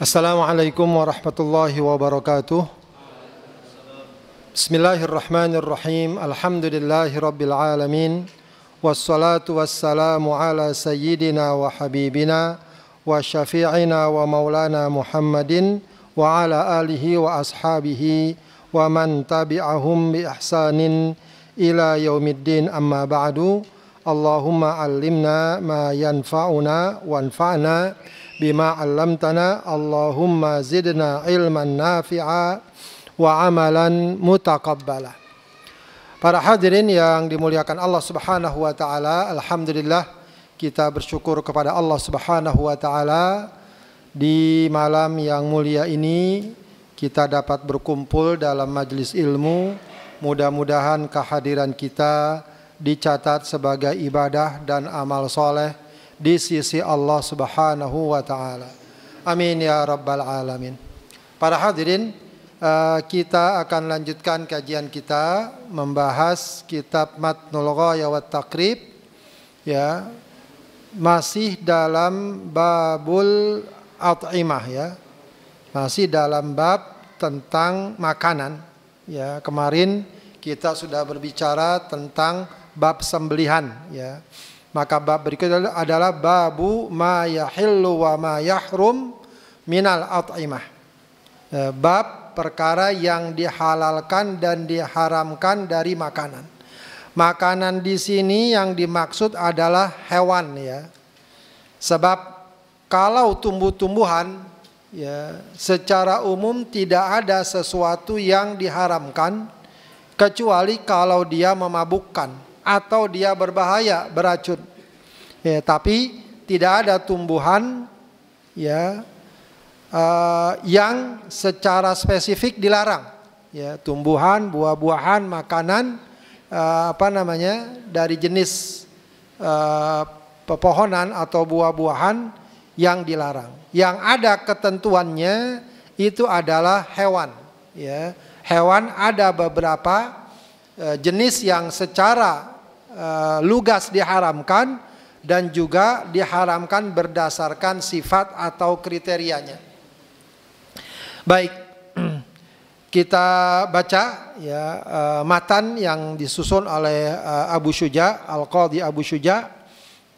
Assalamualaikum warahmatullahi wabarakatuh. Bismillahirrahmanirrahim. Alhamdulillahi rabbil alamin. Wassalatu wassalamu ala sayyidina wa habibina wa syafi'ina wa maulana Muhammadin wa ala alihi wa ashabihi wa man tabi'ahum bi ihsanin ila yaumiddin amma ba'du. Allahumma allimna ma yanfa'una wanfa'na wa bima Allahumma zidna ilman nafi'a wa amalan mutakabbala. Para hadirin yang dimuliakan Allah Subhanahu wa taala, alhamdulillah kita bersyukur kepada Allah Subhanahu wa taala di malam yang mulia ini kita dapat berkumpul dalam majelis ilmu. Mudah-mudahan kehadiran kita dicatat sebagai ibadah dan amal soleh di sisi Allah Subhanahu wa taala. Amin ya rabbal alamin. Para hadirin, eh, kita akan lanjutkan kajian kita membahas kitab Matnul Ghaya wa Taqrib ya masih dalam babul at'imah ya masih dalam bab tentang makanan ya kemarin kita sudah berbicara tentang bab sembelihan ya maka bab berikut adalah babu ma yahillu wa ma yahrum minal at'imah. Eh, bab perkara yang dihalalkan dan diharamkan dari makanan. Makanan di sini yang dimaksud adalah hewan ya. Sebab kalau tumbuh-tumbuhan ya secara umum tidak ada sesuatu yang diharamkan kecuali kalau dia memabukkan atau dia berbahaya beracun. Ya, tapi tidak ada tumbuhan ya uh, yang secara spesifik dilarang. Ya, tumbuhan, buah-buahan, makanan uh, apa namanya dari jenis uh, pepohonan atau buah-buahan yang dilarang. Yang ada ketentuannya itu adalah hewan. Ya, hewan ada beberapa jenis yang secara uh, lugas diharamkan dan juga diharamkan berdasarkan sifat atau kriterianya. Baik, kita baca ya uh, matan yang disusun oleh uh, Abu Syuja Al-Qadhi Abu Syuja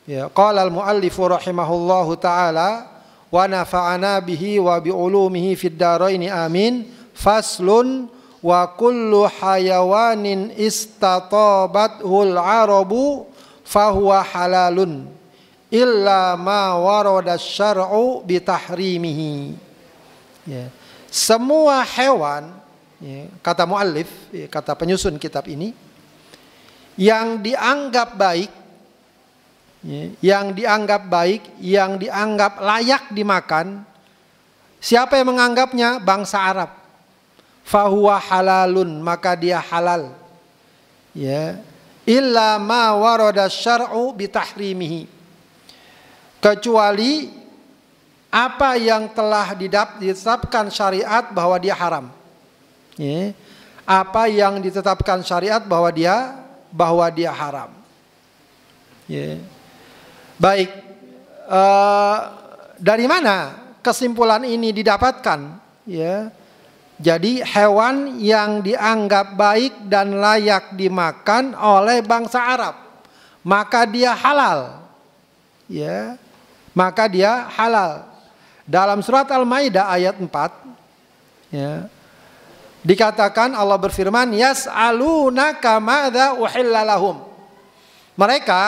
ya qala al muallif rahimahullahu taala wa nafa'ana bihi wa bi ulumihi fid amin faslun wa kullu hayawanin istatabathul arabu fahuwa halalun illa ma warada syar'u bitahrimihi ya. semua hewan ya, kata muallif ya, kata penyusun kitab ini yang dianggap baik ya, yang dianggap baik yang dianggap layak dimakan siapa yang menganggapnya bangsa Arab fahuwa halalun maka dia halal ya illa ma warada syar'u bitahrimihi kecuali apa yang telah ditetapkan syariat bahwa dia haram ya apa yang ditetapkan syariat bahwa dia bahwa dia haram ya baik uh, dari mana kesimpulan ini didapatkan ya jadi hewan yang dianggap baik dan layak dimakan oleh bangsa Arab, maka dia halal. Ya. Maka dia halal. Dalam surat Al-Maidah ayat 4 ya. Dikatakan Allah berfirman, "Yas'alunaka madza uhillalahum." Mereka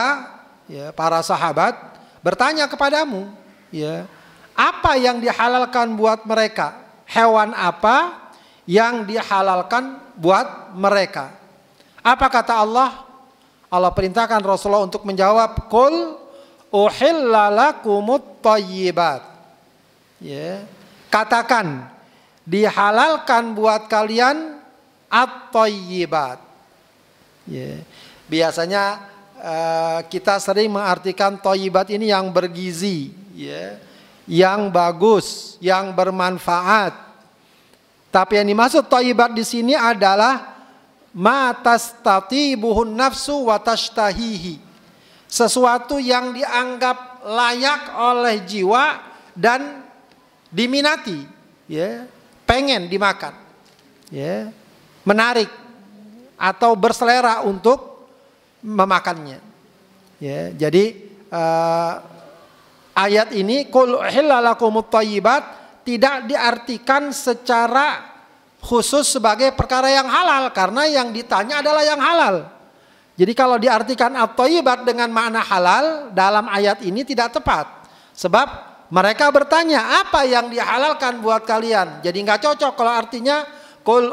ya, para sahabat bertanya kepadamu, ya, apa yang dihalalkan buat mereka? hewan apa yang dihalalkan buat mereka. Apa kata Allah? Allah perintahkan Rasulullah untuk menjawab, "Qul uhillalakumut thayyibat." Ya. Katakan, dihalalkan buat kalian at-thayyibat. Ya. Biasanya uh, kita sering mengartikan toyibat ini yang bergizi, ya yang bagus, yang bermanfaat. Tapi yang dimaksud toibat di sini adalah matastati buhun nafsu watastahihi Sesuatu yang dianggap layak oleh jiwa dan diminati, ya, pengen dimakan, ya, menarik atau berselera untuk memakannya. Ya. jadi uh, ayat ini tidak diartikan secara khusus sebagai perkara yang halal karena yang ditanya adalah yang halal. Jadi kalau diartikan at dengan makna halal dalam ayat ini tidak tepat. Sebab mereka bertanya apa yang dihalalkan buat kalian. Jadi nggak cocok kalau artinya kul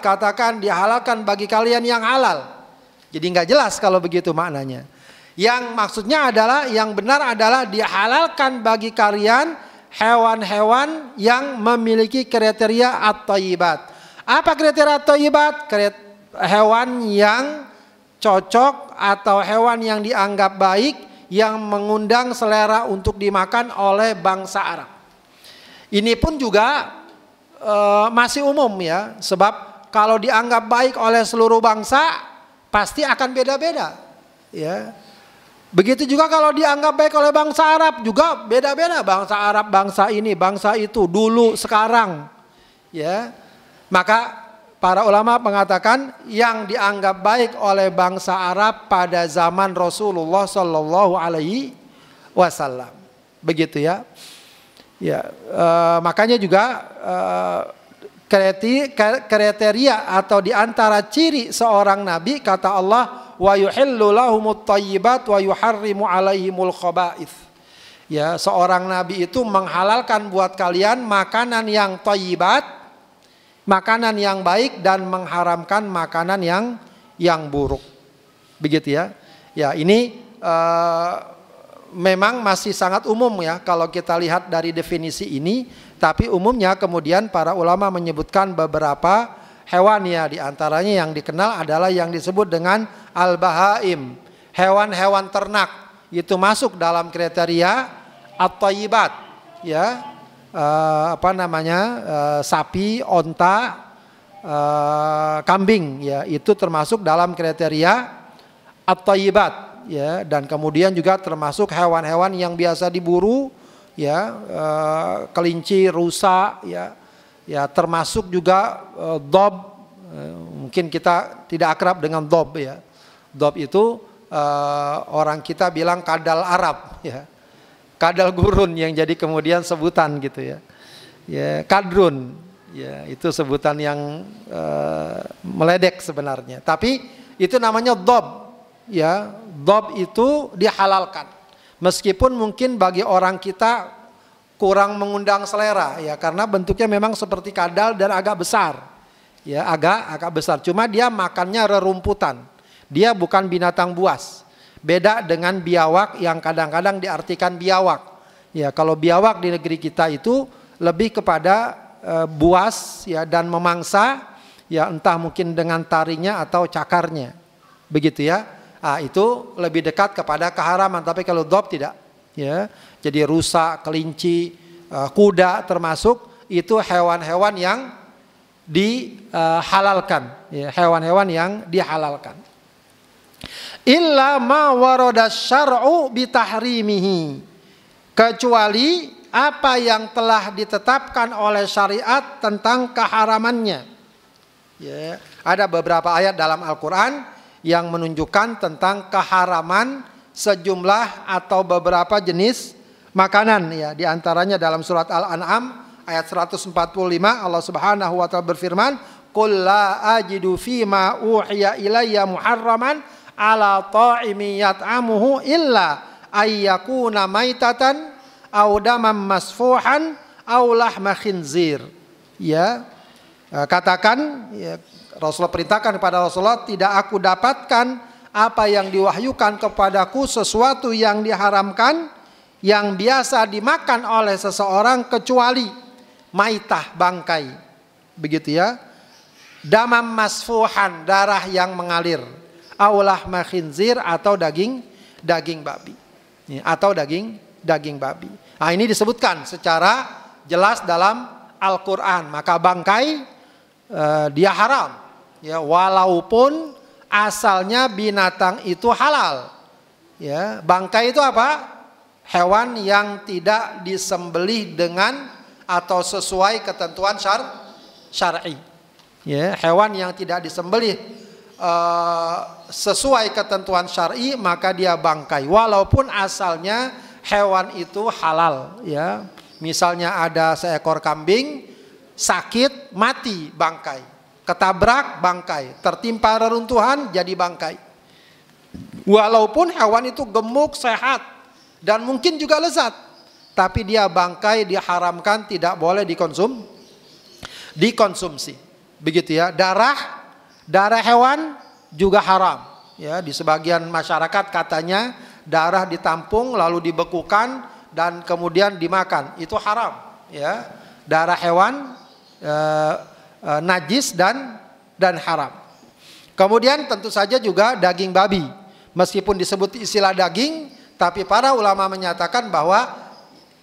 katakan dihalalkan bagi kalian yang halal. Jadi nggak jelas kalau begitu maknanya. Yang maksudnya adalah yang benar adalah dihalalkan bagi kalian hewan-hewan yang memiliki kriteria at tayyibat Apa kriteria at tayyibat Hewan yang cocok atau hewan yang dianggap baik yang mengundang selera untuk dimakan oleh bangsa Arab. Ini pun juga e, masih umum ya, sebab kalau dianggap baik oleh seluruh bangsa pasti akan beda-beda. Ya, Begitu juga kalau dianggap baik oleh bangsa Arab juga beda-beda bangsa Arab, bangsa ini, bangsa itu, dulu, sekarang. Ya. Maka para ulama mengatakan yang dianggap baik oleh bangsa Arab pada zaman Rasulullah Shallallahu alaihi wasallam. Begitu ya. Ya, e, makanya juga e, kriteria atau diantara ciri seorang nabi kata Allah wa yuhillu lahumut thayyibat wa yuharrimu alaihimul khaba'ith. Ya, seorang nabi itu menghalalkan buat kalian makanan yang thayyibat, makanan yang baik dan mengharamkan makanan yang yang buruk. Begitu ya. Ya, ini uh, memang masih sangat umum ya kalau kita lihat dari definisi ini, tapi umumnya kemudian para ulama menyebutkan beberapa hewania di antaranya yang dikenal adalah yang disebut dengan al-bahaim, hewan-hewan ternak itu masuk dalam kriteria at-thayyibat ya uh, apa namanya uh, sapi, onta, uh, kambing ya itu termasuk dalam kriteria at-thayyibat ya dan kemudian juga termasuk hewan-hewan yang biasa diburu ya uh, kelinci, rusa ya ya termasuk juga e, dob e, mungkin kita tidak akrab dengan dob ya dob itu e, orang kita bilang kadal Arab ya kadal gurun yang jadi kemudian sebutan gitu ya ya kadrun ya itu sebutan yang e, meledek sebenarnya tapi itu namanya dob ya dob itu dihalalkan meskipun mungkin bagi orang kita kurang mengundang selera ya karena bentuknya memang seperti kadal dan agak besar. Ya, agak agak besar. Cuma dia makannya rerumputan. Dia bukan binatang buas. Beda dengan biawak yang kadang-kadang diartikan biawak. Ya, kalau biawak di negeri kita itu lebih kepada e, buas ya dan memangsa ya entah mungkin dengan tarinya atau cakarnya. Begitu ya. Ah, itu lebih dekat kepada keharaman tapi kalau dob tidak ya jadi rusa, kelinci, eh, kuda termasuk itu hewan-hewan yang dihalalkan, ya, hewan-hewan yang dihalalkan. Illa ma waroda syar'u bitahrimihi. Kecuali apa yang telah ditetapkan oleh syariat tentang keharamannya. Ya, ada beberapa ayat dalam Al-Qur'an yang menunjukkan tentang keharaman sejumlah atau beberapa jenis makanan ya di antaranya dalam surat Al-An'am ayat 145 Allah Subhanahu wa taala berfirman Qul la ajidu ma uhiya ilayya muharraman ala ta'imi yat'amuhu illa ayyakuna maitatan aw daman masfuhan aw lahma khinzir ya eh, katakan ya, Rasulullah perintahkan kepada Rasulullah tidak aku dapatkan apa yang diwahyukan kepadaku sesuatu yang diharamkan yang biasa dimakan oleh seseorang kecuali maitah bangkai. Begitu ya. Damam masfuhan, darah yang mengalir. Aulah makhinzir atau daging daging babi. Atau daging daging babi. Nah ini disebutkan secara jelas dalam Al-Quran. Maka bangkai eh, dia haram. Ya, walaupun asalnya binatang itu halal. Ya, bangkai itu apa? hewan yang tidak disembelih dengan atau sesuai ketentuan syar syar'i. Ya, hewan yang tidak disembelih uh, sesuai ketentuan syar'i maka dia bangkai walaupun asalnya hewan itu halal ya. Misalnya ada seekor kambing sakit mati bangkai, ketabrak bangkai, tertimpa reruntuhan jadi bangkai. Walaupun hewan itu gemuk sehat dan mungkin juga lezat. Tapi dia bangkai diharamkan tidak boleh dikonsum dikonsumsi. Begitu ya. Darah darah hewan juga haram. Ya, di sebagian masyarakat katanya darah ditampung lalu dibekukan dan kemudian dimakan. Itu haram, ya. Darah hewan e, e, najis dan dan haram. Kemudian tentu saja juga daging babi. Meskipun disebut istilah daging, tapi para ulama menyatakan bahwa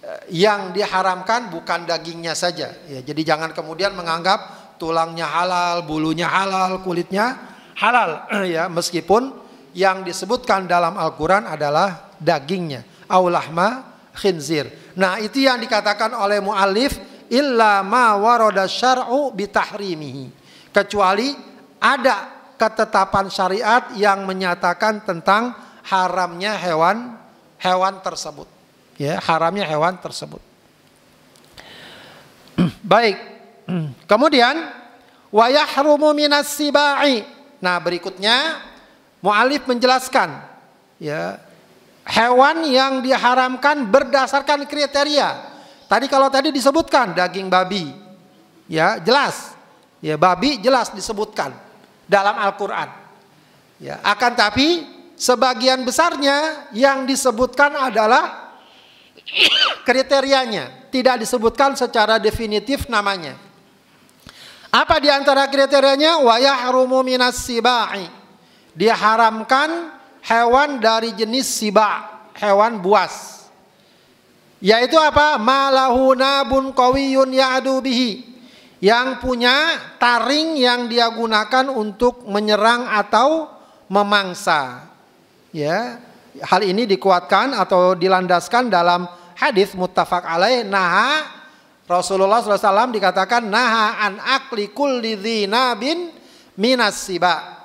eh, yang diharamkan bukan dagingnya saja. Ya, jadi jangan kemudian menganggap tulangnya halal, bulunya halal, kulitnya halal. ya, meskipun yang disebutkan dalam Al-Quran adalah dagingnya. Aulahma khinzir. Nah itu yang dikatakan oleh mu'alif. Illa ma waroda syar'u bitahrimihi. Kecuali ada ketetapan syariat yang menyatakan tentang haramnya hewan hewan tersebut. Ya, haramnya hewan tersebut. Baik. Kemudian wa yahrumu minas sibai. Nah, berikutnya mualif menjelaskan ya hewan yang diharamkan berdasarkan kriteria. Tadi kalau tadi disebutkan daging babi. Ya, jelas. Ya, babi jelas disebutkan dalam Al-Qur'an. Ya, akan tapi Sebagian besarnya yang disebutkan adalah kriterianya, tidak disebutkan secara definitif namanya. Apa di antara kriterianya? Wayah yahrumu minas sibai. Diharamkan hewan dari jenis siba, hewan buas. Yaitu apa? Malahu nabun kawiyun yaadubihi Yang punya taring yang dia gunakan untuk menyerang atau memangsa ya hal ini dikuatkan atau dilandaskan dalam hadis muttafaq alaih naha Rasulullah SAW dikatakan naha an akli kulli bin minas siba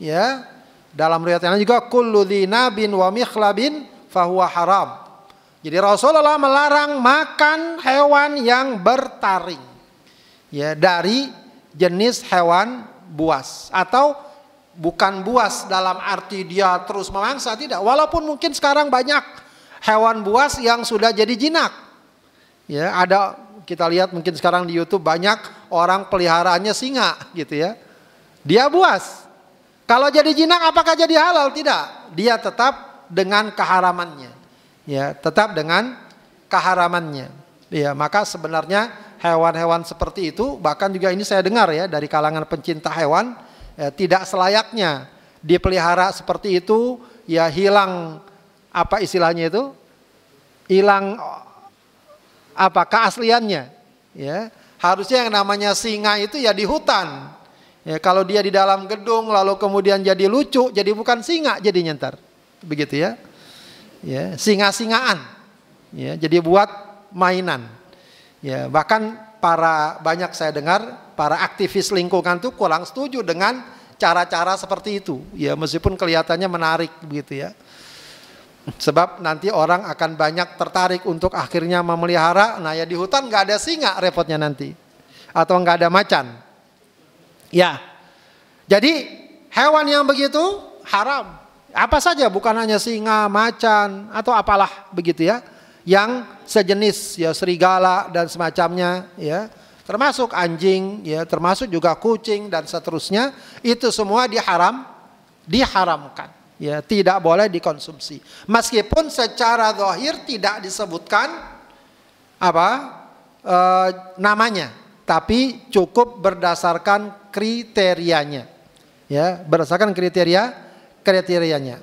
ya dalam riwayat yang lain juga kullu bin wa mikhlabin fahuwa haram jadi Rasulullah melarang makan hewan yang bertaring ya dari jenis hewan buas atau bukan buas dalam arti dia terus memangsa tidak walaupun mungkin sekarang banyak hewan buas yang sudah jadi jinak ya ada kita lihat mungkin sekarang di YouTube banyak orang peliharaannya singa gitu ya dia buas kalau jadi jinak apakah jadi halal tidak dia tetap dengan keharamannya ya tetap dengan keharamannya ya maka sebenarnya hewan-hewan seperti itu bahkan juga ini saya dengar ya dari kalangan pencinta hewan ya, tidak selayaknya dipelihara seperti itu ya hilang apa istilahnya itu hilang apa keasliannya ya harusnya yang namanya singa itu ya di hutan ya kalau dia di dalam gedung lalu kemudian jadi lucu jadi bukan singa jadi nyentar begitu ya ya singa-singaan ya jadi buat mainan ya bahkan para banyak saya dengar para aktivis lingkungan itu kurang setuju dengan cara-cara seperti itu. Ya meskipun kelihatannya menarik begitu ya. Sebab nanti orang akan banyak tertarik untuk akhirnya memelihara. Nah ya di hutan nggak ada singa repotnya nanti. Atau nggak ada macan. Ya. Jadi hewan yang begitu haram. Apa saja bukan hanya singa, macan, atau apalah begitu ya. Yang sejenis ya serigala dan semacamnya ya termasuk anjing ya termasuk juga kucing dan seterusnya itu semua diharam diharamkan ya tidak boleh dikonsumsi meskipun secara zahir tidak disebutkan apa e, namanya tapi cukup berdasarkan kriterianya ya berdasarkan kriteria kriterianya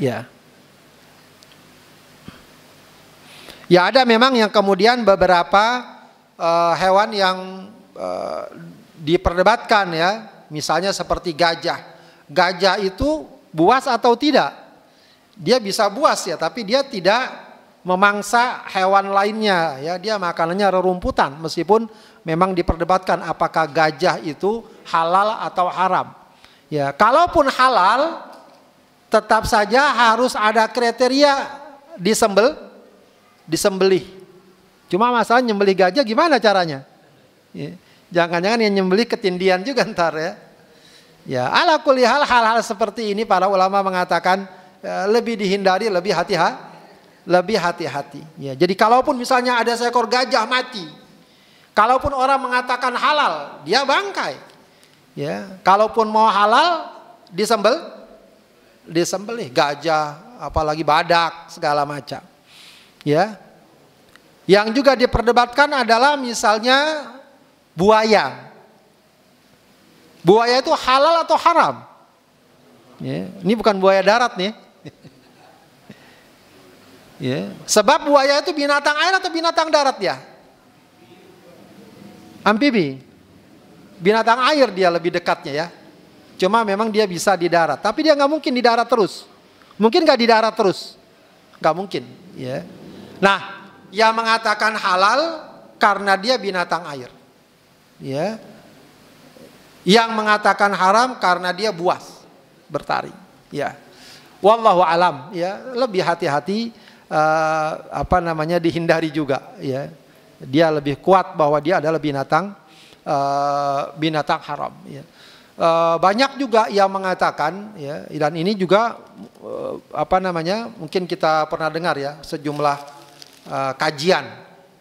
ya ya ada memang yang kemudian beberapa uh, hewan yang uh, diperdebatkan ya, misalnya seperti gajah. Gajah itu buas atau tidak? Dia bisa buas ya, tapi dia tidak memangsa hewan lainnya ya dia makanannya rerumputan meskipun memang diperdebatkan apakah gajah itu halal atau haram ya kalaupun halal tetap saja harus ada kriteria disembel disembelih Cuma masalah nyembeli gajah gimana caranya? Ya, jangan-jangan yang nyembeli ketindian juga ntar ya. Ya ala kulihal hal-hal seperti ini para ulama mengatakan e, lebih dihindari, lebih hati-hati. Lebih hati-hati. Ya, jadi kalaupun misalnya ada seekor gajah mati, kalaupun orang mengatakan halal, dia bangkai. Ya, kalaupun mau halal, disembel, disembelih gajah, apalagi badak segala macam. Ya, yang juga diperdebatkan adalah misalnya buaya. Buaya itu halal atau haram? Ya, ini bukan buaya darat nih. Ya, sebab buaya itu binatang air atau binatang darat ya? Amfibi. Binatang air dia lebih dekatnya ya. Cuma memang dia bisa di darat, tapi dia nggak mungkin di darat terus. Mungkin nggak di darat terus, nggak mungkin. Ya. Nah, yang mengatakan halal karena dia binatang air. Ya. Yang mengatakan haram karena dia buas bertaring. Ya. Wallahu alam ya, lebih hati-hati uh, apa namanya dihindari juga ya. Dia lebih kuat bahwa dia adalah binatang uh, binatang haram ya. Uh, banyak juga yang mengatakan ya dan ini juga uh, apa namanya mungkin kita pernah dengar ya sejumlah Eh, kajian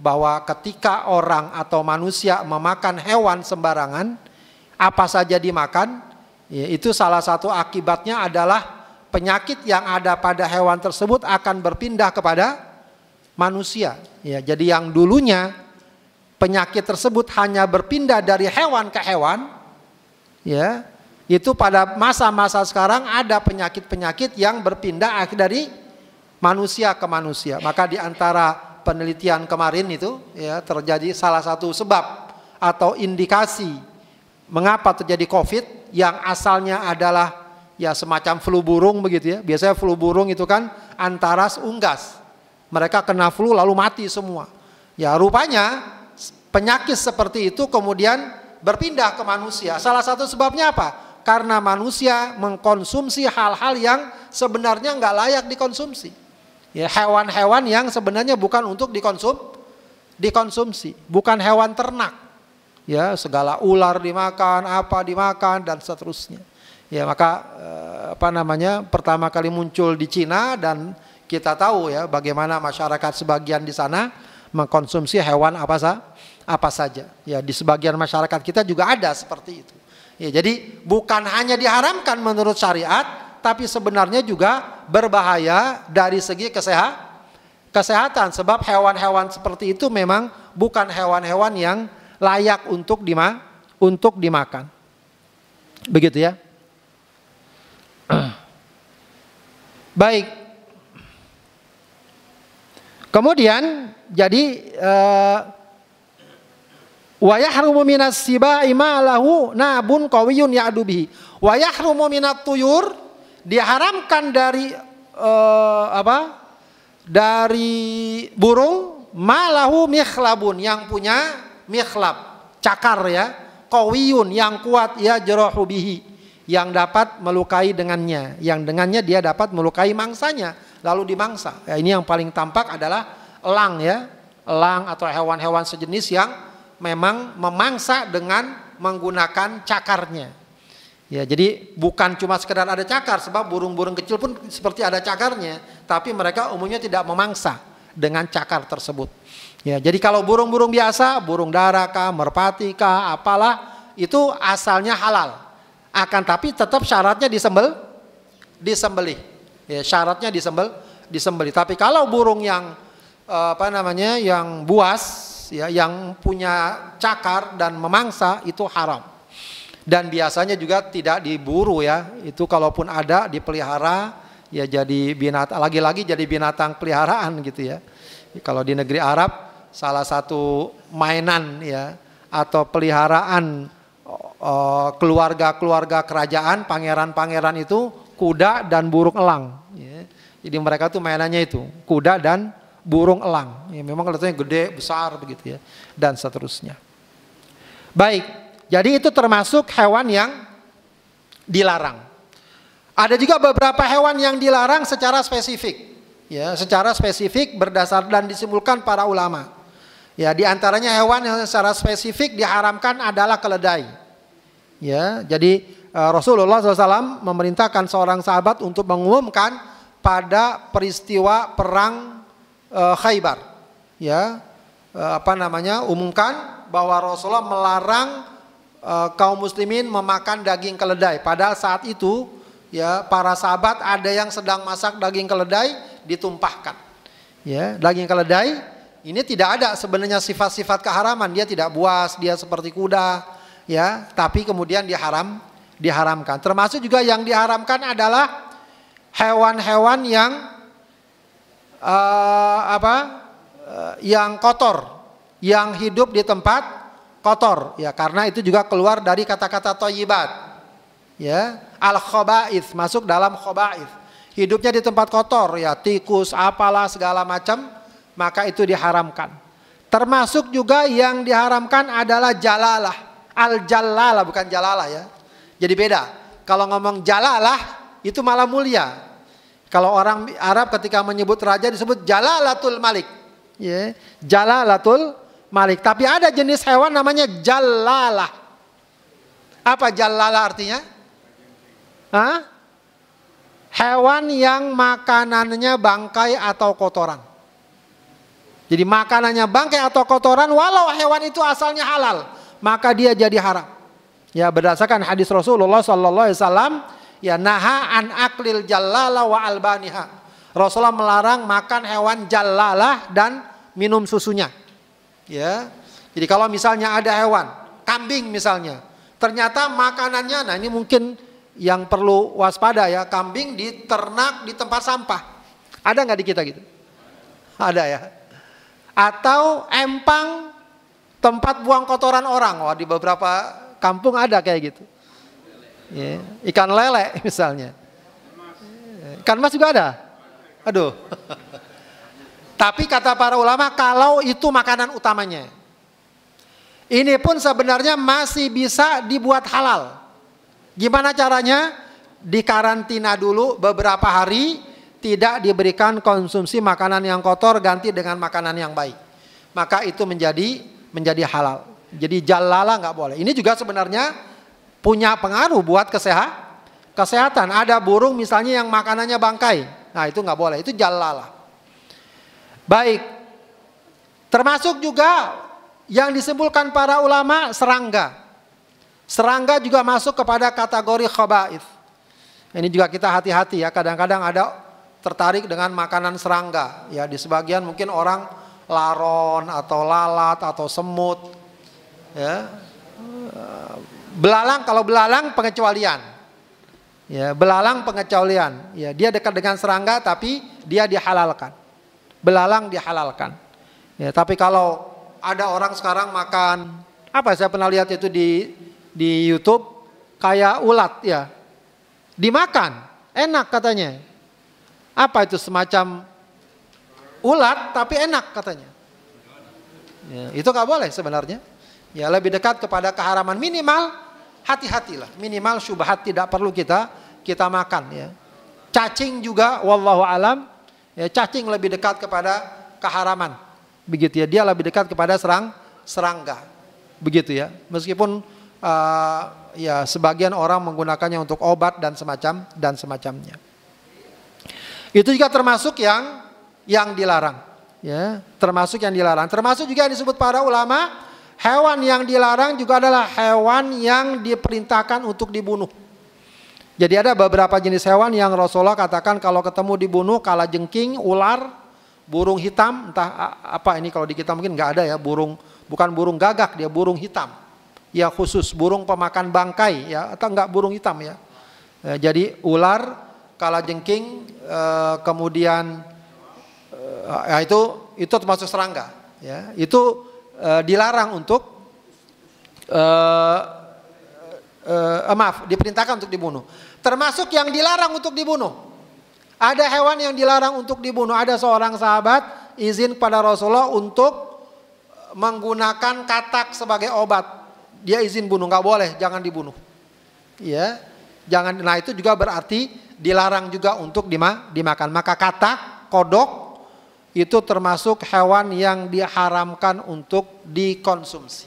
bahwa ketika orang atau manusia memakan hewan sembarangan, apa saja dimakan, ya, itu salah satu akibatnya adalah penyakit yang ada pada hewan tersebut akan berpindah kepada manusia. Ya, jadi yang dulunya penyakit tersebut hanya berpindah dari hewan ke hewan, ya itu pada masa-masa sekarang ada penyakit-penyakit yang berpindah dari manusia ke manusia. Maka di antara penelitian kemarin itu ya terjadi salah satu sebab atau indikasi mengapa terjadi COVID yang asalnya adalah ya semacam flu burung begitu ya. Biasanya flu burung itu kan antara unggas. Mereka kena flu lalu mati semua. Ya rupanya penyakit seperti itu kemudian berpindah ke manusia. Salah satu sebabnya apa? Karena manusia mengkonsumsi hal-hal yang sebenarnya nggak layak dikonsumsi ya hewan-hewan yang sebenarnya bukan untuk dikonsum dikonsumsi, bukan hewan ternak. Ya, segala ular dimakan, apa dimakan dan seterusnya. Ya, maka eh, apa namanya? pertama kali muncul di Cina dan kita tahu ya bagaimana masyarakat sebagian di sana mengkonsumsi hewan apa sa apa saja. Ya, di sebagian masyarakat kita juga ada seperti itu. Ya, jadi bukan hanya diharamkan menurut syariat, tapi sebenarnya juga berbahaya dari segi kesehat, kesehatan sebab hewan-hewan seperti itu memang bukan hewan-hewan yang layak untuk dima, untuk dimakan. Begitu ya. Baik. Kemudian jadi eh, wayah yahrumu minas siba lahu nabun qawiyun yadubi wayah yahrumu minat tuyur diharamkan dari uh, apa? Dari burung malahu mikhlabun yang punya mikhlab, cakar ya, kawiyun yang kuat ya jerohu bihi yang dapat melukai dengannya, yang dengannya dia dapat melukai mangsanya lalu dimangsa. Ya, ini yang paling tampak adalah elang ya, elang atau hewan-hewan sejenis yang memang memangsa dengan menggunakan cakarnya. Ya, jadi bukan cuma sekedar ada cakar sebab burung-burung kecil pun seperti ada cakarnya, tapi mereka umumnya tidak memangsa dengan cakar tersebut. Ya, jadi kalau burung-burung biasa, burung darah kah, merpati kah, apalah, itu asalnya halal. Akan tapi tetap syaratnya disembel disembelih. Ya, syaratnya disembel disembelih. Tapi kalau burung yang eh, apa namanya yang buas ya yang punya cakar dan memangsa itu haram dan biasanya juga tidak diburu ya. Itu kalaupun ada dipelihara ya jadi binatang lagi-lagi jadi binatang peliharaan gitu ya. Kalau di negeri Arab salah satu mainan ya atau peliharaan keluarga-keluarga kerajaan, pangeran-pangeran itu kuda dan burung elang. Ya. Jadi mereka tuh mainannya itu kuda dan burung elang. Ya, memang kelihatannya gede, besar begitu ya dan seterusnya. Baik, jadi itu termasuk hewan yang dilarang. Ada juga beberapa hewan yang dilarang secara spesifik. Ya, secara spesifik berdasar dan disimpulkan para ulama. Ya, di antaranya hewan yang secara spesifik diharamkan adalah keledai. Ya, jadi e, Rasulullah SAW memerintahkan seorang sahabat untuk mengumumkan pada peristiwa perang e, Khaybar. Ya, e, apa namanya? Umumkan bahwa Rasulullah melarang e, kaum muslimin memakan daging keledai. Padahal saat itu ya para sahabat ada yang sedang masak daging keledai ditumpahkan. Ya, daging keledai ini tidak ada sebenarnya sifat-sifat keharaman. Dia tidak buas, dia seperti kuda, ya, tapi kemudian diharam diharamkan. Termasuk juga yang diharamkan adalah hewan-hewan yang uh, apa? Uh, yang kotor, yang hidup di tempat kotor ya karena itu juga keluar dari kata-kata toyibat ya al khobais masuk dalam khobais hidupnya di tempat kotor ya tikus apalah segala macam maka itu diharamkan termasuk juga yang diharamkan adalah jalalah al jalalah bukan jalalah ya jadi beda kalau ngomong jalalah itu malah mulia kalau orang Arab ketika menyebut raja disebut jalalatul malik ya jalalatul Malik. Tapi ada jenis hewan namanya jalalah. Apa jalalah artinya? Hah? Hewan yang makanannya bangkai atau kotoran. Jadi makanannya bangkai atau kotoran walau hewan itu asalnya halal, maka dia jadi haram. Ya berdasarkan hadis Rasulullah sallallahu alaihi wasallam, ya naha an aklil jalala wa albaniha. Rasulullah melarang makan hewan jalalah dan minum susunya. Ya. Jadi kalau misalnya ada hewan, kambing misalnya, ternyata makanannya, nah ini mungkin yang perlu waspada ya, kambing diternak di tempat sampah. Ada nggak di kita gitu? Ada ya. Atau empang tempat buang kotoran orang. Wah oh, di beberapa kampung ada kayak gitu. Ya. Ikan lele misalnya. Ikan mas juga ada? Aduh. Tapi kata para ulama kalau itu makanan utamanya. Ini pun sebenarnya masih bisa dibuat halal. Gimana caranya? Dikarantina dulu beberapa hari, tidak diberikan konsumsi makanan yang kotor ganti dengan makanan yang baik. Maka itu menjadi menjadi halal. Jadi jalala nggak boleh. Ini juga sebenarnya punya pengaruh buat kesehatan. kesehatan. Ada burung misalnya yang makanannya bangkai. Nah itu nggak boleh, itu jalala. Baik. Termasuk juga yang disimpulkan para ulama serangga. Serangga juga masuk kepada kategori khaba'if. Ini juga kita hati-hati ya, kadang-kadang ada tertarik dengan makanan serangga. Ya, di sebagian mungkin orang laron atau lalat atau semut. Ya. Belalang kalau belalang pengecualian. Ya, belalang pengecualian. Ya, dia dekat dengan serangga tapi dia dihalalkan belalang dihalalkan. Ya, tapi kalau ada orang sekarang makan apa saya pernah lihat itu di di YouTube kayak ulat ya. Dimakan, enak katanya. Apa itu semacam ulat tapi enak katanya. Ya, itu nggak boleh sebenarnya. Ya lebih dekat kepada keharaman minimal hati-hatilah. Minimal syubhat tidak perlu kita kita makan ya. Cacing juga wallahu alam Ya, cacing lebih dekat kepada keharaman. Begitu ya, dia lebih dekat kepada serang serangga. Begitu ya. Meskipun uh, ya sebagian orang menggunakannya untuk obat dan semacam dan semacamnya. Itu juga termasuk yang yang dilarang, ya, termasuk yang dilarang. Termasuk juga yang disebut para ulama, hewan yang dilarang juga adalah hewan yang diperintahkan untuk dibunuh. Jadi ada beberapa jenis hewan yang Rasulullah katakan kalau ketemu dibunuh kala jengking, ular, burung hitam, entah apa ini kalau di kita mungkin nggak ada ya, burung bukan burung gagak dia burung hitam. Ya khusus burung pemakan bangkai ya atau nggak burung hitam ya. E, jadi ular, kala jengking, e, kemudian e, ya itu itu termasuk serangga ya. Itu dilarang untuk uh, maaf, diperintahkan untuk dibunuh. Termasuk yang dilarang untuk dibunuh. Ada hewan yang dilarang untuk dibunuh. Ada seorang sahabat izin pada Rasulullah untuk menggunakan katak sebagai obat. Dia izin bunuh, nggak boleh, jangan dibunuh. Ya, jangan. Nah itu juga berarti dilarang juga untuk dimakan. Maka katak, kodok itu termasuk hewan yang diharamkan untuk dikonsumsi,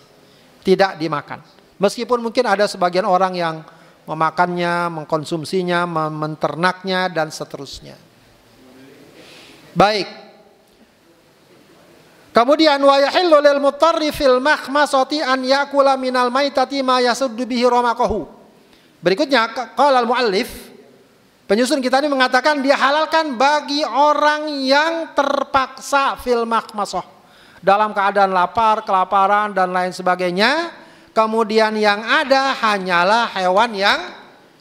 tidak dimakan. Meskipun mungkin ada sebagian orang yang memakannya, mengkonsumsinya, menternaknya dan seterusnya. Baik. Kemudian wa yahillu lil mutarri fil mahmasati an yakula minal maitati ma yasuddu bihi ramaqahu. Berikutnya qala al muallif penyusun kita ini mengatakan dia halalkan bagi orang yang terpaksa fil mahmasah dalam keadaan lapar, kelaparan dan lain sebagainya kemudian yang ada hanyalah hewan yang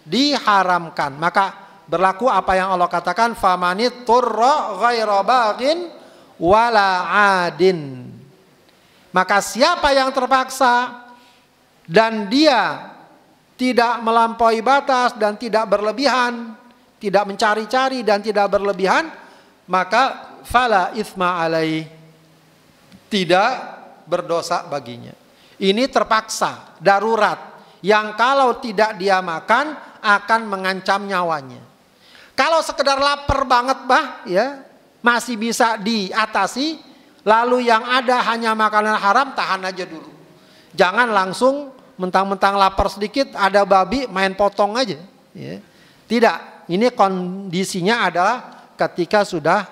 diharamkan. Maka berlaku apa yang Allah katakan famanit turro ghaira wala adin. Maka siapa yang terpaksa dan dia tidak melampaui batas dan tidak berlebihan, tidak mencari-cari dan tidak berlebihan, maka fala isma alai tidak berdosa baginya. Ini terpaksa, darurat. Yang kalau tidak dia makan akan mengancam nyawanya. Kalau sekedar lapar banget bah ya masih bisa diatasi. Lalu yang ada hanya makanan haram tahan aja dulu. Jangan langsung mentang-mentang lapar sedikit ada babi main potong aja. Ya. Tidak, ini kondisinya adalah ketika sudah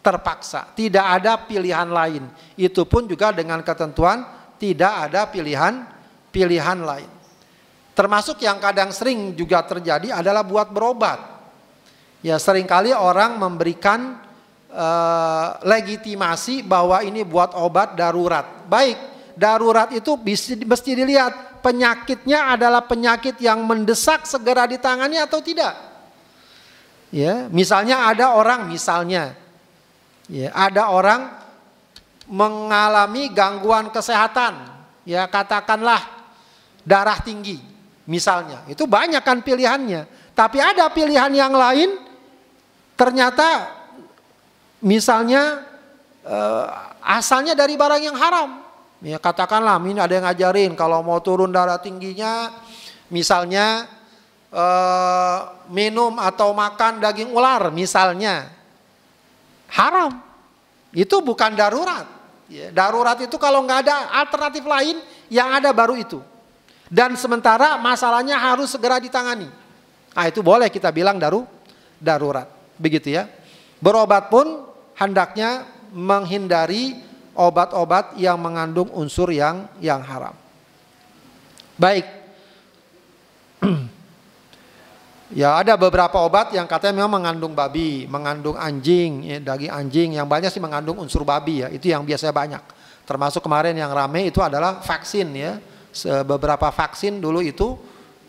terpaksa. Tidak ada pilihan lain. Itu pun juga dengan ketentuan tidak ada pilihan pilihan lain. Termasuk yang kadang sering juga terjadi adalah buat berobat. Ya seringkali orang memberikan uh, legitimasi bahwa ini buat obat darurat. Baik, darurat itu mesti dilihat penyakitnya adalah penyakit yang mendesak segera ditangani atau tidak. Ya, misalnya ada orang misalnya ya, ada orang mengalami gangguan kesehatan, ya katakanlah darah tinggi misalnya. Itu banyak kan pilihannya. Tapi ada pilihan yang lain ternyata misalnya eh, asalnya dari barang yang haram. Ya katakanlah ini ada yang ngajarin kalau mau turun darah tingginya misalnya eh, minum atau makan daging ular misalnya haram itu bukan darurat. Ya, darurat itu kalau nggak ada alternatif lain yang ada baru itu. Dan sementara masalahnya harus segera ditangani. Nah itu boleh kita bilang daru, darurat. Begitu ya. Berobat pun hendaknya menghindari obat-obat yang mengandung unsur yang yang haram. Baik. Ya ada beberapa obat yang katanya memang mengandung babi, mengandung anjing, ya, daging anjing. Yang banyak sih mengandung unsur babi ya. Itu yang biasanya banyak. Termasuk kemarin yang rame itu adalah vaksin ya. Beberapa vaksin dulu itu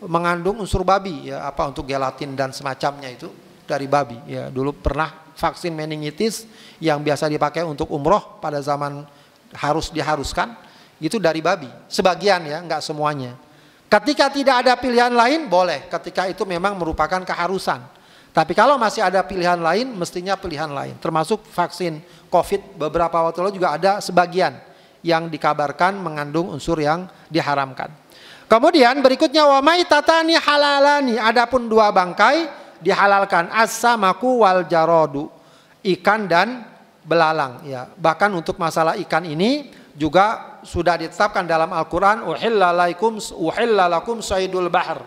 mengandung unsur babi ya. Apa untuk gelatin dan semacamnya itu dari babi ya. Dulu pernah vaksin meningitis yang biasa dipakai untuk umroh pada zaman harus diharuskan itu dari babi. Sebagian ya, nggak semuanya. Ketika tidak ada pilihan lain, boleh. Ketika itu memang merupakan keharusan. Tapi kalau masih ada pilihan lain, mestinya pilihan lain. Termasuk vaksin COVID beberapa waktu lalu juga ada sebagian yang dikabarkan mengandung unsur yang diharamkan. Kemudian berikutnya wamai tatani halalani. Adapun dua bangkai dihalalkan as-samaku wal jarodu. Ikan dan belalang ya. Bahkan untuk masalah ikan ini juga sudah ditetapkan dalam Al-Quran uhillalaikum bahar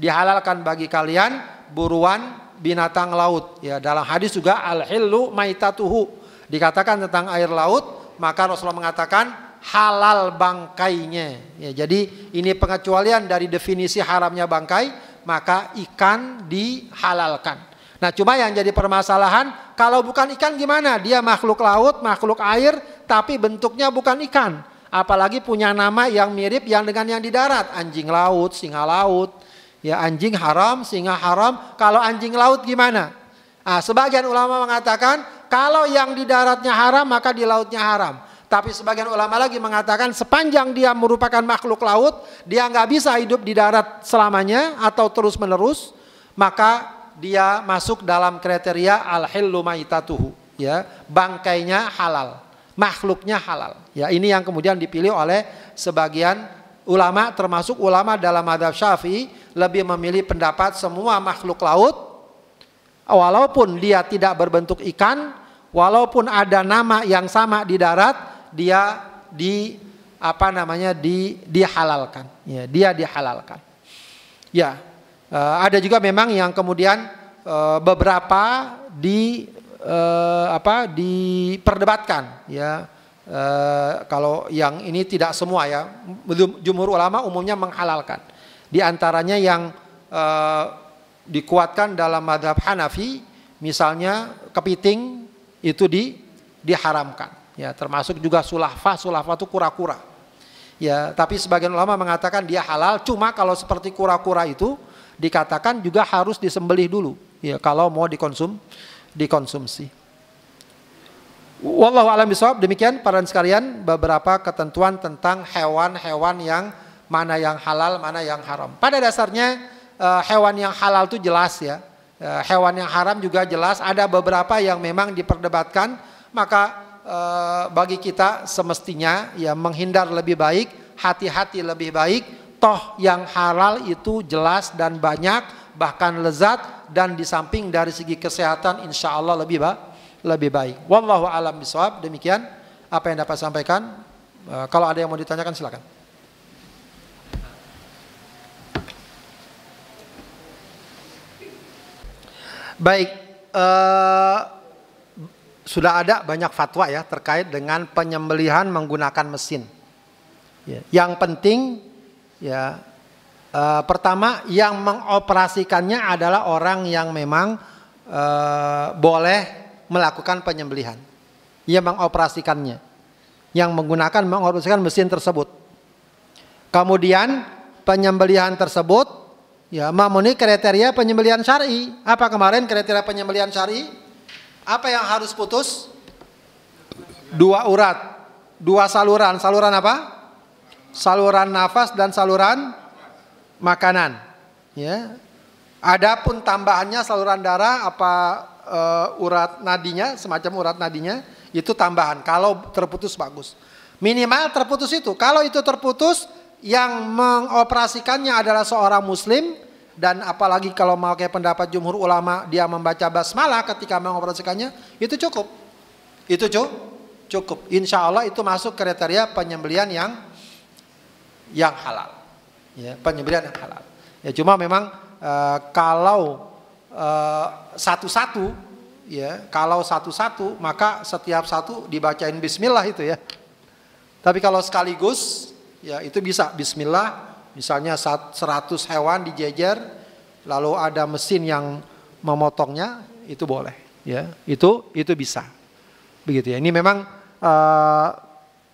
dihalalkan bagi kalian buruan binatang laut ya dalam hadis juga al-hillu maitatuhu dikatakan tentang air laut maka Rasulullah mengatakan halal bangkainya ya jadi ini pengecualian dari definisi haramnya bangkai maka ikan dihalalkan Nah cuma yang jadi permasalahan kalau bukan ikan gimana? Dia makhluk laut, makhluk air tapi bentuknya bukan ikan. Apalagi punya nama yang mirip yang dengan yang di darat. Anjing laut, singa laut. Ya anjing haram, singa haram. Kalau anjing laut gimana? Nah, sebagian ulama mengatakan kalau yang di daratnya haram maka di lautnya haram. Tapi sebagian ulama lagi mengatakan sepanjang dia merupakan makhluk laut, dia nggak bisa hidup di darat selamanya atau terus menerus, maka dia masuk dalam kriteria al-hillu maitatuhu, ya. Bangkainya halal, makhluknya halal. Ya, ini yang kemudian dipilih oleh sebagian ulama termasuk ulama dalam madhab Syafi'i lebih memilih pendapat semua makhluk laut walaupun dia tidak berbentuk ikan, walaupun ada nama yang sama di darat, dia di apa namanya di dihalalkan ya dia dihalalkan ya Eh, ada juga memang yang kemudian uh, beberapa di uh, apa diperdebatkan ya. Uh, kalau yang ini tidak semua ya, jumhur ulama umumnya menghalalkan. Di antaranya yang uh, dikuatkan dalam madhab Hanafi, misalnya kepiting itu di diharamkan. Ya, termasuk juga sulafah, sulafah itu kura-kura. Ya, tapi sebagian ulama mengatakan dia halal, cuma kalau seperti kura-kura itu dikatakan juga harus disembelih dulu ya kalau mau dikonsum dikonsumsi. Wallahu alam bisawab. Demikian para sekalian beberapa ketentuan tentang hewan-hewan yang mana yang halal, mana yang haram. Pada dasarnya eh, hewan yang halal itu jelas ya. Eh, hewan yang haram juga jelas. Ada beberapa yang memang diperdebatkan. Maka eh, bagi kita semestinya ya menghindar lebih baik, hati-hati lebih baik toh yang halal itu jelas dan banyak bahkan lezat dan di samping dari segi kesehatan insya Allah lebih ba lebih baik. Wallahu alam bisawab. Demikian apa yang dapat sampaikan. Eh, kalau ada yang mau ditanyakan silakan. Baik, eh, sudah ada banyak fatwa ya terkait dengan penyembelihan menggunakan mesin. Ya. Yang penting Ya, e, pertama yang mengoperasikannya adalah orang yang memang e, boleh melakukan penyembelihan. Yang mengoperasikannya, yang menggunakan mengoperasikan mesin tersebut. Kemudian penyembelihan tersebut ya memenuhi kriteria penyembelihan syari. Apa kemarin kriteria penyembelihan syari? Apa yang harus putus? Dua urat, dua saluran. Saluran apa? saluran nafas dan saluran makanan. Ya. Adapun tambahannya saluran darah apa e, urat nadinya, semacam urat nadinya itu tambahan. Kalau terputus bagus. Minimal terputus itu. Kalau itu terputus yang mengoperasikannya adalah seorang muslim dan apalagi kalau mau kayak pendapat jumhur ulama dia membaca basmalah ketika mengoperasikannya itu cukup. Itu cukup. Cukup. Insya Allah itu masuk kriteria penyembelian yang yang halal. Ya, penyembelihan yang halal. Ya cuma memang uh, kalau eh, satu-satu uh, ya, kalau satu-satu maka setiap satu dibacain bismillah itu ya. Tapi kalau sekaligus ya itu bisa bismillah misalnya 100 hewan dijejer lalu ada mesin yang memotongnya itu boleh ya. Itu itu bisa. Begitu ya. Ini memang uh,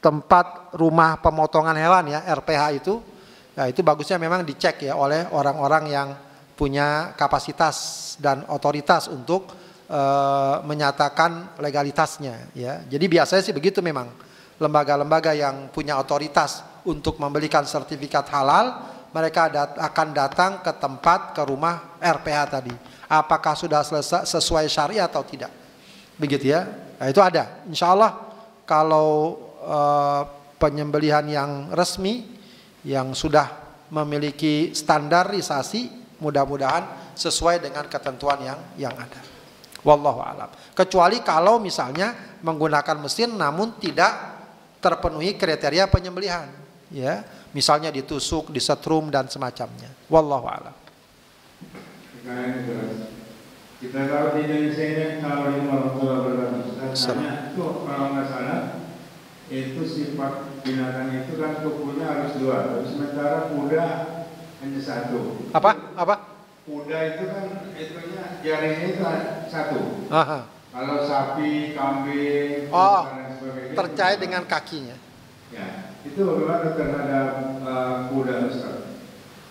tempat rumah pemotongan hewan ya RPH itu ya itu bagusnya memang dicek ya oleh orang-orang yang punya kapasitas dan otoritas untuk e, menyatakan legalitasnya ya jadi biasanya sih begitu memang lembaga-lembaga yang punya otoritas untuk membelikan sertifikat halal mereka dat akan datang ke tempat ke rumah RPH tadi apakah sudah selesai sesuai syariah atau tidak begitu ya nah, itu ada insya Allah kalau Eh, penyembelihan yang resmi yang sudah memiliki standarisasi mudah-mudahan sesuai dengan ketentuan yang yang ada. Wallahu alam. Kecuali kalau misalnya menggunakan mesin namun tidak terpenuhi kriteria penyembelihan, ya. Misalnya ditusuk, disetrum dan semacamnya. Wallahu alam. Kita tahu di Indonesia ini itu kan kalau nggak salah itu sifat binatang itu kan kukunya harus dua tapi sementara kuda hanya satu apa apa kuda itu kan itunya jarinya itu satu Aha. kalau sapi kambing oh, dan sebagainya tercaya dengan kakinya ya itu bagaimana terhadap uh, kuda besar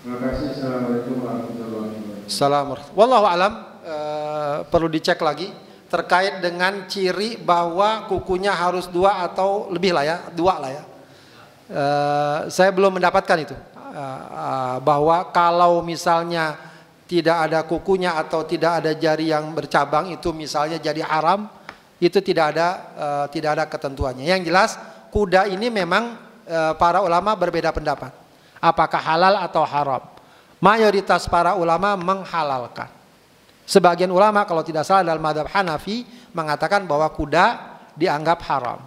terima kasih assalamualaikum warahmatullahi wabarakatuh Salam. Wallahu alam uh, perlu dicek lagi terkait dengan ciri bahwa kukunya harus dua atau lebih lah ya, dua lah ya. Uh, saya belum mendapatkan itu uh, uh, bahwa kalau misalnya tidak ada kukunya atau tidak ada jari yang bercabang itu misalnya jadi haram itu tidak ada uh, tidak ada ketentuannya. Yang jelas kuda ini memang uh, para ulama berbeda pendapat apakah halal atau haram. Mayoritas para ulama menghalalkan. Sebagian ulama kalau tidak salah dalam madhab Hanafi mengatakan bahwa kuda dianggap haram.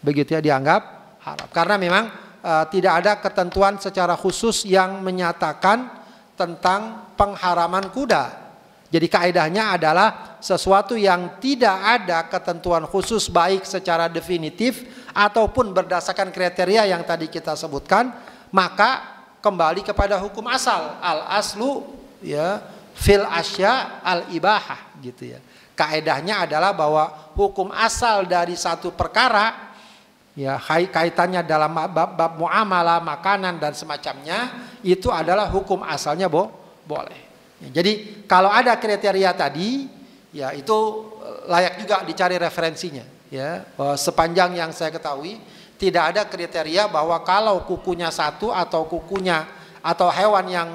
Begitu ya dianggap haram. Karena memang uh, tidak ada ketentuan secara khusus yang menyatakan tentang pengharaman kuda. Jadi kaidahnya adalah sesuatu yang tidak ada ketentuan khusus baik secara definitif ataupun berdasarkan kriteria yang tadi kita sebutkan, maka kembali kepada hukum asal al aslu ya fil asya al ibahah gitu ya. Kaedahnya adalah bahwa hukum asal dari satu perkara ya kaitannya dalam bab, bab muamalah, makanan dan semacamnya itu adalah hukum asalnya bo boleh. Ya, jadi kalau ada kriteria tadi ya itu eh, layak juga dicari referensinya ya. Eh, sepanjang yang saya ketahui tidak ada kriteria bahwa kalau kukunya satu atau kukunya atau hewan yang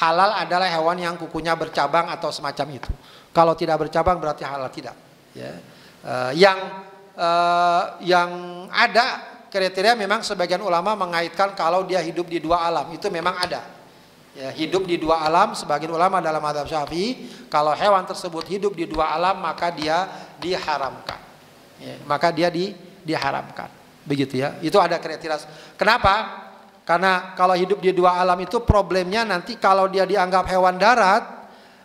Halal adalah hewan yang kukunya bercabang atau semacam itu. Kalau tidak bercabang berarti halal tidak. Ya. Uh, yang uh, yang ada kriteria memang sebagian ulama mengaitkan kalau dia hidup di dua alam itu memang ada. Ya, hidup di dua alam sebagian ulama dalam madhab syafi'i kalau hewan tersebut hidup di dua alam maka dia diharamkan. Ya, maka dia di, diharamkan. Begitu ya. Itu ada kriteria. Kenapa? Karena kalau hidup di dua alam itu problemnya nanti kalau dia dianggap hewan darat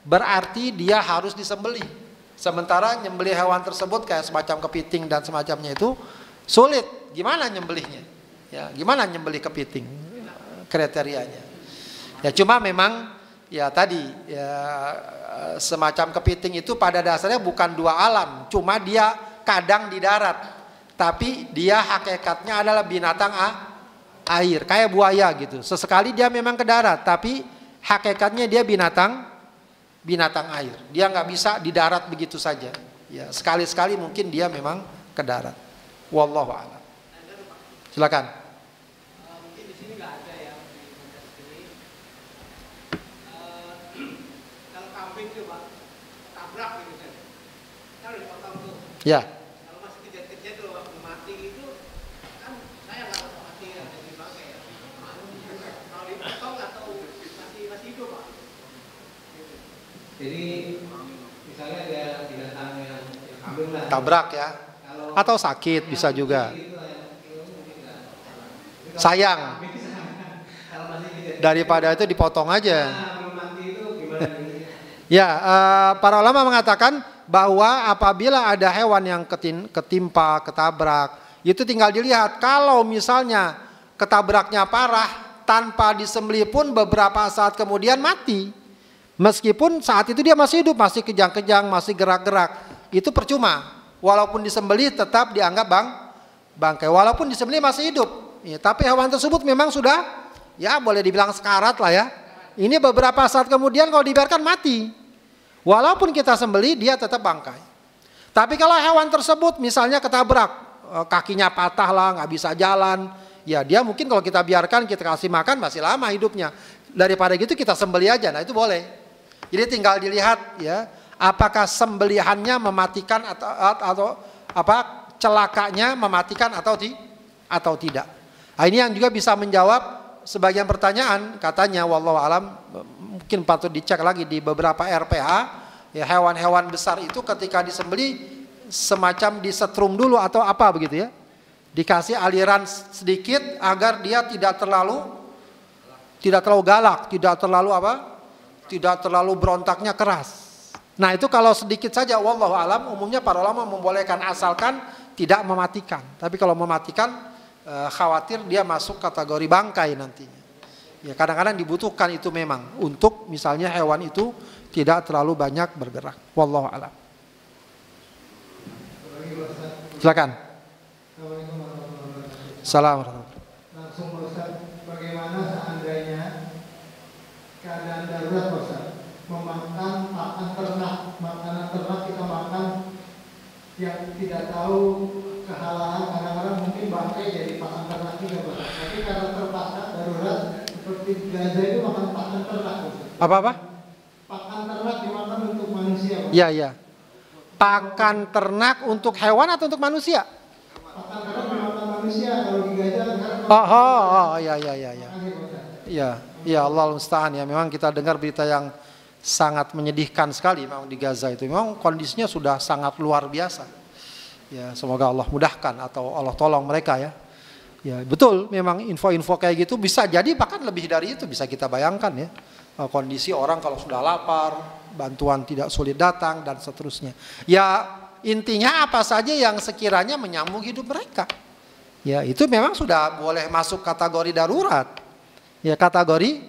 berarti dia harus disembeli. Sementara nyembeli hewan tersebut kayak semacam kepiting dan semacamnya itu sulit. Gimana nyembelihnya? Ya, gimana nyembeli kepiting? Kriterianya. Ya cuma memang ya tadi ya semacam kepiting itu pada dasarnya bukan dua alam, cuma dia kadang di darat. Tapi dia hakikatnya adalah binatang A air, kayak buaya gitu. Sesekali dia memang ke darat, tapi hakikatnya dia binatang binatang air. Dia nggak bisa di darat begitu saja. Ya, sekali-sekali mungkin dia memang ke darat. Wallahu a'lam. Silakan. Eh, gitu, ya. Jadi misalnya ada binatang yang, yang Tabrak ya. Atau sakit bisa juga. Sayang. Daripada itu dipotong aja. Nah, eh, ya, eh, para ulama mengatakan bahwa apabila ada hewan yang ketin, ketimpa, ketabrak, itu tinggal dilihat. Kalau misalnya ketabraknya parah, tanpa disembelih pun beberapa saat kemudian mati. Meskipun saat itu dia masih hidup, masih kejang-kejang, masih gerak-gerak, itu percuma. Walaupun disembelih tetap dianggap bang bangkai. Walaupun disembelih masih hidup, ya, tapi hewan tersebut memang sudah ya boleh dibilang sekarat lah ya. Ini beberapa saat kemudian kalau dibiarkan mati. Walaupun kita sembeli dia tetap bangkai. Tapi kalau hewan tersebut misalnya ketabrak, eh, kakinya patah lah, nggak bisa jalan, ya dia mungkin kalau kita biarkan kita kasih makan masih lama hidupnya. Daripada gitu kita sembeli aja, nah itu boleh. Jadi tinggal dilihat ya, apakah sembelihannya mematikan atau atau apa celakanya mematikan atau ti, atau tidak. Nah, ini yang juga bisa menjawab sebagian pertanyaan katanya wallahu alam mungkin patut dicek lagi di beberapa RPA ya hewan-hewan besar itu ketika disembeli semacam disetrum dulu atau apa begitu ya. Dikasih aliran sedikit agar dia tidak terlalu tidak terlalu galak, tidak terlalu apa? tidak terlalu berontaknya keras. Nah itu kalau sedikit saja, wallahu alam umumnya para ulama membolehkan asalkan tidak mematikan. Tapi kalau mematikan eh, khawatir dia masuk kategori bangkai nantinya. Ya kadang-kadang dibutuhkan itu memang untuk misalnya hewan itu tidak terlalu banyak bergerak. Wallahu alam. Silakan. Assalamualaikum. tahu kehalangan kadang-kadang mungkin bangkai jadi pakan ternak juga ya, pak tapi karena terpaksa darurat seperti Gaza itu makan pakan ternak apa apa pakan ternak dimakan untuk manusia pak ya ya pakan ternak untuk hewan atau untuk manusia pakan ternak dimakan manusia kalau di Gaza kan oh oh, oh ya ya ya ya ya ya Allah musta'an ya memang kita dengar berita yang sangat menyedihkan sekali memang di Gaza itu memang kondisinya sudah sangat luar biasa Ya, semoga Allah mudahkan atau Allah tolong mereka ya. Ya, betul memang info-info kayak gitu bisa jadi bahkan lebih dari itu bisa kita bayangkan ya. E, kondisi orang kalau sudah lapar, bantuan tidak sulit datang dan seterusnya. Ya, intinya apa saja yang sekiranya menyambung hidup mereka. Ya, itu memang sudah boleh masuk kategori darurat. Ya, kategori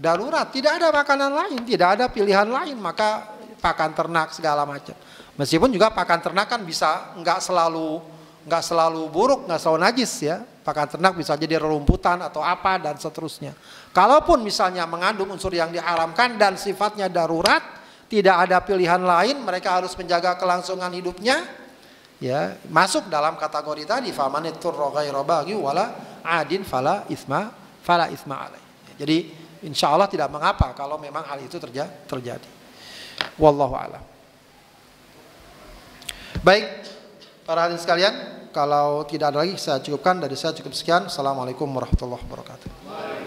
darurat, tidak ada makanan lain, tidak ada pilihan lain, maka pakan ternak segala macam. Meskipun juga pakan ternak kan bisa nggak selalu nggak selalu buruk, nggak selalu najis ya. Pakan ternak bisa jadi rerumputan atau apa dan seterusnya. Kalaupun misalnya mengandung unsur yang diharamkan dan sifatnya darurat, tidak ada pilihan lain, mereka harus menjaga kelangsungan hidupnya. Ya, masuk dalam kategori tadi faman iturra wala adin fala isma fala isma alai. Jadi insya Allah tidak mengapa kalau memang hal itu terjadi. Wallahu a'lam. Baik, para hadirin sekalian, kalau tidak ada lagi saya cukupkan dari saya cukup sekian. Assalamualaikum warahmatullahi wabarakatuh.